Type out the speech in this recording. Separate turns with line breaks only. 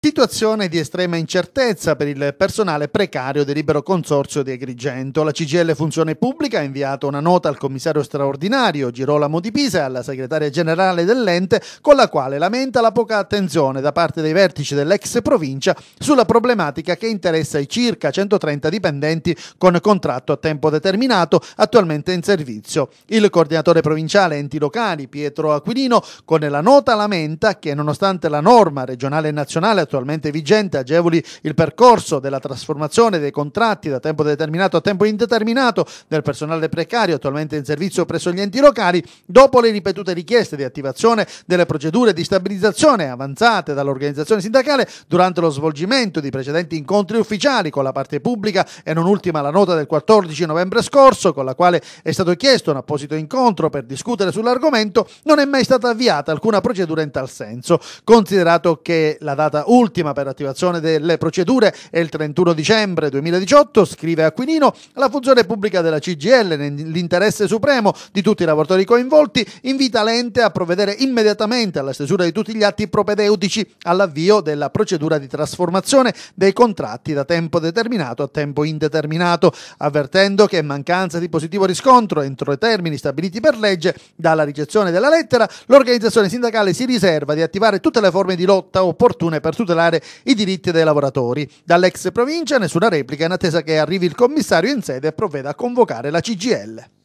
Situazione di estrema incertezza per il personale precario del libero consorzio di Agrigento. La CGL Funzione Pubblica ha inviato una nota al commissario straordinario Girolamo Di Pisa e alla segretaria generale dell'ente con la quale lamenta la poca attenzione da parte dei vertici dell'ex provincia sulla problematica che interessa i circa 130 dipendenti con contratto a tempo determinato attualmente in servizio. Il coordinatore provinciale enti locali Pietro Aquilino con la nota lamenta che nonostante la norma regionale e nazionale attualmente vigente agevoli il percorso della trasformazione dei contratti da tempo determinato a tempo indeterminato del personale precario attualmente in servizio presso gli enti locali, dopo le ripetute richieste di attivazione delle procedure di stabilizzazione avanzate dall'organizzazione sindacale durante lo svolgimento di precedenti incontri ufficiali con la parte pubblica e non ultima la nota del 14 novembre scorso con la quale è stato chiesto un apposito incontro per discutere sull'argomento, non è mai stata avviata alcuna procedura in tal senso, considerato che la data 1 Ultima per attivazione delle procedure è il 31 dicembre 2018, scrive Aquilino, la funzione pubblica della CGL nell'interesse supremo di tutti i lavoratori coinvolti invita l'ente a provvedere immediatamente alla stesura di tutti gli atti propedeutici all'avvio della procedura di trasformazione dei contratti da tempo determinato a tempo indeterminato, avvertendo che mancanza di positivo riscontro entro i termini stabiliti per legge dalla ricezione della lettera, l'organizzazione sindacale si riserva di attivare tutte le forme di lotta opportune per tutelare tutelare i diritti dei lavoratori. Dall'ex provincia nessuna replica in attesa che arrivi il commissario in sede e provveda a convocare la CGL.